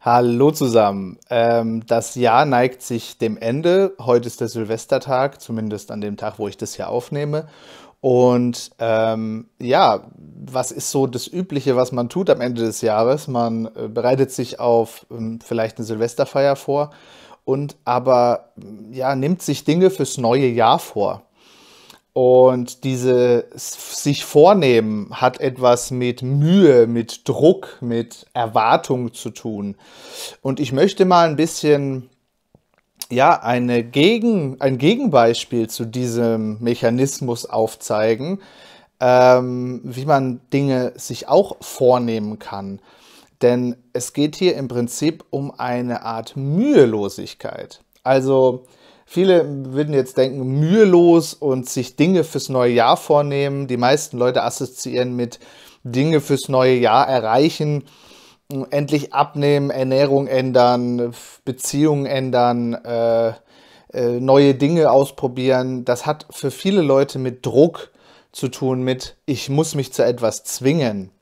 Hallo zusammen. Ähm, das Jahr neigt sich dem Ende. Heute ist der Silvestertag, zumindest an dem Tag, wo ich das hier aufnehme. Und ähm, ja, was ist so das Übliche, was man tut am Ende des Jahres? Man äh, bereitet sich auf ähm, vielleicht eine Silvesterfeier vor und aber ja, nimmt sich Dinge fürs neue Jahr vor. Und dieses sich vornehmen hat etwas mit Mühe, mit Druck, mit Erwartung zu tun. Und ich möchte mal ein bisschen ja, eine Gegen, ein Gegenbeispiel zu diesem Mechanismus aufzeigen, ähm, wie man Dinge sich auch vornehmen kann. Denn es geht hier im Prinzip um eine Art Mühelosigkeit. Also Viele würden jetzt denken, mühelos und sich Dinge fürs neue Jahr vornehmen. Die meisten Leute assoziieren mit Dinge fürs neue Jahr erreichen, endlich abnehmen, Ernährung ändern, Beziehungen ändern, äh, äh, neue Dinge ausprobieren. Das hat für viele Leute mit Druck zu tun, mit ich muss mich zu etwas zwingen.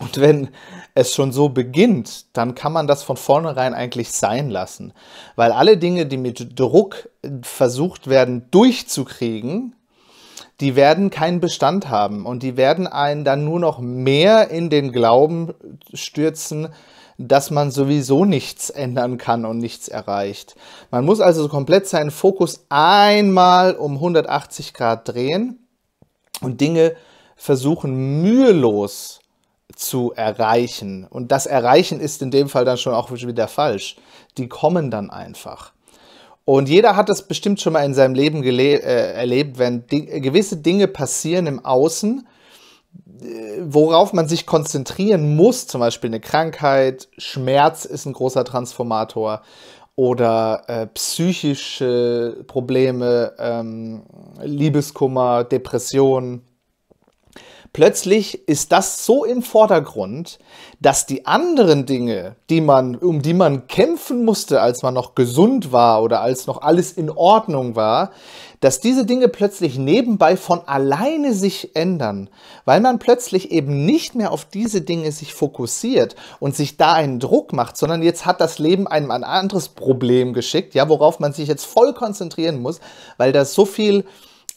Und wenn es schon so beginnt, dann kann man das von vornherein eigentlich sein lassen. Weil alle Dinge, die mit Druck versucht werden durchzukriegen, die werden keinen Bestand haben und die werden einen dann nur noch mehr in den Glauben stürzen, dass man sowieso nichts ändern kann und nichts erreicht. Man muss also komplett seinen Fokus einmal um 180 Grad drehen und Dinge versuchen mühelos zu erreichen. Und das Erreichen ist in dem Fall dann schon auch wieder falsch. Die kommen dann einfach. Und jeder hat das bestimmt schon mal in seinem Leben äh, erlebt, wenn di gewisse Dinge passieren im Außen, äh, worauf man sich konzentrieren muss, zum Beispiel eine Krankheit, Schmerz ist ein großer Transformator oder äh, psychische Probleme, ähm, Liebeskummer, Depressionen plötzlich ist das so im Vordergrund, dass die anderen Dinge, die man, um die man kämpfen musste, als man noch gesund war oder als noch alles in Ordnung war, dass diese Dinge plötzlich nebenbei von alleine sich ändern, weil man plötzlich eben nicht mehr auf diese Dinge sich fokussiert und sich da einen Druck macht, sondern jetzt hat das Leben einem ein anderes Problem geschickt, ja, worauf man sich jetzt voll konzentrieren muss, weil da so viel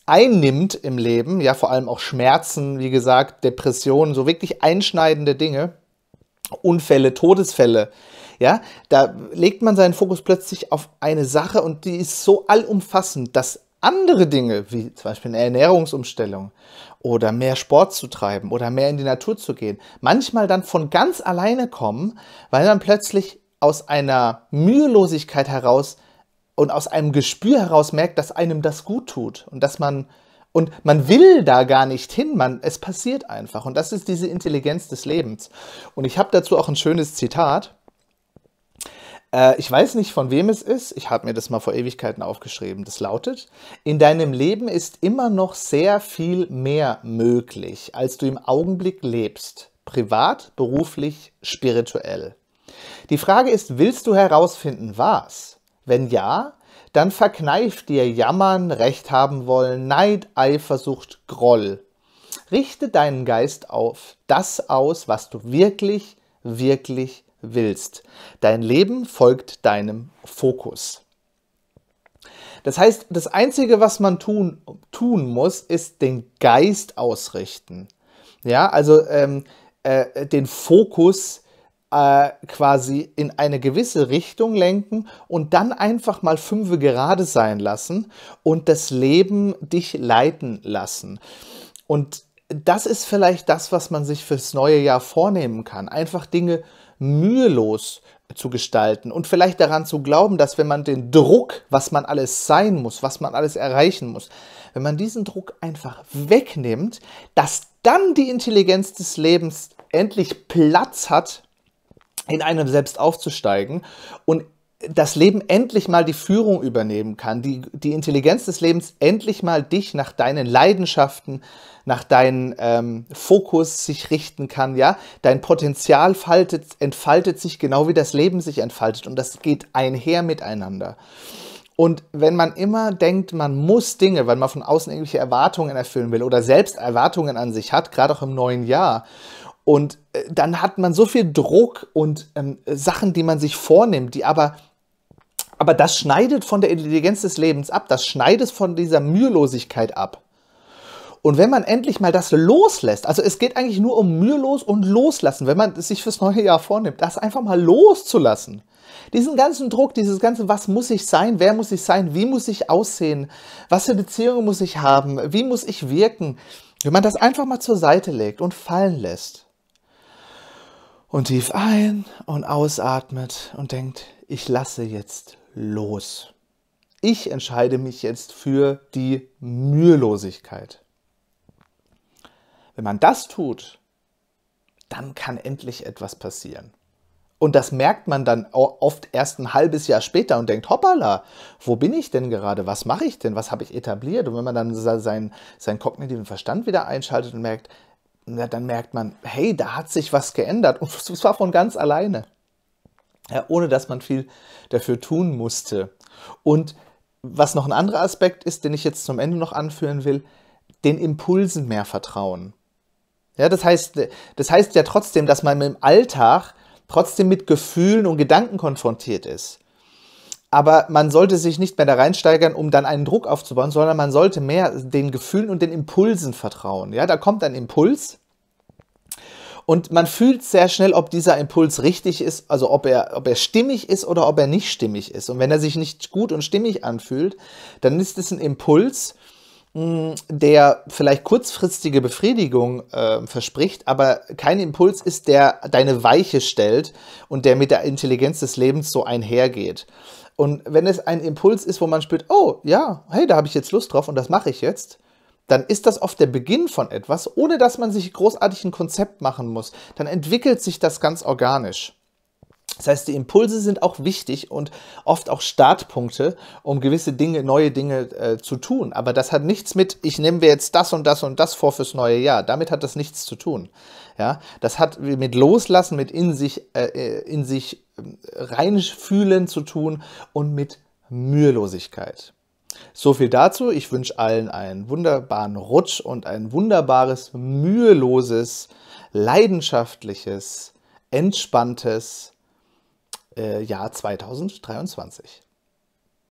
einnimmt im Leben, ja, vor allem auch Schmerzen, wie gesagt, Depressionen, so wirklich einschneidende Dinge, Unfälle, Todesfälle, ja, da legt man seinen Fokus plötzlich auf eine Sache und die ist so allumfassend, dass andere Dinge, wie zum Beispiel eine Ernährungsumstellung oder mehr Sport zu treiben oder mehr in die Natur zu gehen, manchmal dann von ganz alleine kommen, weil man plötzlich aus einer Mühelosigkeit heraus und aus einem Gespür heraus merkt, dass einem das gut tut und dass man und man will da gar nicht hin, man es passiert einfach und das ist diese Intelligenz des Lebens. Und ich habe dazu auch ein schönes Zitat. Äh, ich weiß nicht, von wem es ist. Ich habe mir das mal vor Ewigkeiten aufgeschrieben. Das lautet: In deinem Leben ist immer noch sehr viel mehr möglich, als du im Augenblick lebst. Privat, beruflich, spirituell. Die Frage ist: Willst du herausfinden, was? Wenn ja, dann verkneift dir Jammern, Recht haben wollen, Neid, Eifersucht, Groll. Richte deinen Geist auf das aus, was du wirklich, wirklich willst. Dein Leben folgt deinem Fokus. Das heißt, das Einzige, was man tun, tun muss, ist den Geist ausrichten. Ja, also ähm, äh, den Fokus ausrichten. Äh, quasi in eine gewisse Richtung lenken und dann einfach mal fünfe gerade sein lassen und das Leben dich leiten lassen. Und das ist vielleicht das, was man sich fürs neue Jahr vornehmen kann. Einfach Dinge mühelos zu gestalten und vielleicht daran zu glauben, dass wenn man den Druck, was man alles sein muss, was man alles erreichen muss, wenn man diesen Druck einfach wegnimmt, dass dann die Intelligenz des Lebens endlich Platz hat in einem selbst aufzusteigen und das Leben endlich mal die Führung übernehmen kann, die, die Intelligenz des Lebens endlich mal dich nach deinen Leidenschaften, nach deinem ähm, Fokus sich richten kann, ja, dein Potenzial faltet, entfaltet sich genau wie das Leben sich entfaltet und das geht einher miteinander. Und wenn man immer denkt, man muss Dinge, weil man von außen irgendwelche Erwartungen erfüllen will oder selbst Erwartungen an sich hat, gerade auch im neuen Jahr, und äh, dann hat man so viel Druck und ähm, Sachen, die man sich vornimmt, die aber aber das schneidet von der Intelligenz des Lebens ab, das schneidet von dieser Mühelosigkeit ab. Und wenn man endlich mal das loslässt, also es geht eigentlich nur um mühelos und loslassen, wenn man sich fürs neue Jahr vornimmt, das einfach mal loszulassen. Diesen ganzen Druck, dieses ganze, was muss ich sein, wer muss ich sein, wie muss ich aussehen, was für Beziehungen muss ich haben, wie muss ich wirken, wenn man das einfach mal zur Seite legt und fallen lässt, und tief ein und ausatmet und denkt, ich lasse jetzt los. Ich entscheide mich jetzt für die Mühelosigkeit. Wenn man das tut, dann kann endlich etwas passieren. Und das merkt man dann oft erst ein halbes Jahr später und denkt, hoppala, wo bin ich denn gerade? Was mache ich denn? Was habe ich etabliert? Und wenn man dann seinen, seinen kognitiven Verstand wieder einschaltet und merkt, ja, dann merkt man, hey, da hat sich was geändert. Und zwar von ganz alleine. Ja, ohne dass man viel dafür tun musste. Und was noch ein anderer Aspekt ist, den ich jetzt zum Ende noch anführen will, den Impulsen mehr vertrauen. Ja, das heißt, das heißt ja trotzdem, dass man im Alltag trotzdem mit Gefühlen und Gedanken konfrontiert ist aber man sollte sich nicht mehr da reinsteigern, um dann einen Druck aufzubauen, sondern man sollte mehr den Gefühlen und den Impulsen vertrauen. Ja, da kommt ein Impuls und man fühlt sehr schnell, ob dieser Impuls richtig ist, also ob er, ob er stimmig ist oder ob er nicht stimmig ist. Und wenn er sich nicht gut und stimmig anfühlt, dann ist es ein Impuls, hm, der vielleicht kurzfristige Befriedigung äh, verspricht, aber kein Impuls ist, der deine Weiche stellt und der mit der Intelligenz des Lebens so einhergeht. Und wenn es ein Impuls ist, wo man spürt, oh ja, hey, da habe ich jetzt Lust drauf und das mache ich jetzt, dann ist das oft der Beginn von etwas, ohne dass man sich großartig ein Konzept machen muss. Dann entwickelt sich das ganz organisch. Das heißt, die Impulse sind auch wichtig und oft auch Startpunkte, um gewisse Dinge, neue Dinge äh, zu tun. Aber das hat nichts mit, ich nehme mir jetzt das und das und das vor fürs neue Jahr. Damit hat das nichts zu tun. Ja, das hat mit Loslassen, mit in sich, äh, äh in sich ähm, reinfühlen zu tun und mit Mühelosigkeit. So viel dazu. Ich wünsche allen einen wunderbaren Rutsch und ein wunderbares, müheloses, leidenschaftliches, entspanntes, äh, Jahr 2023.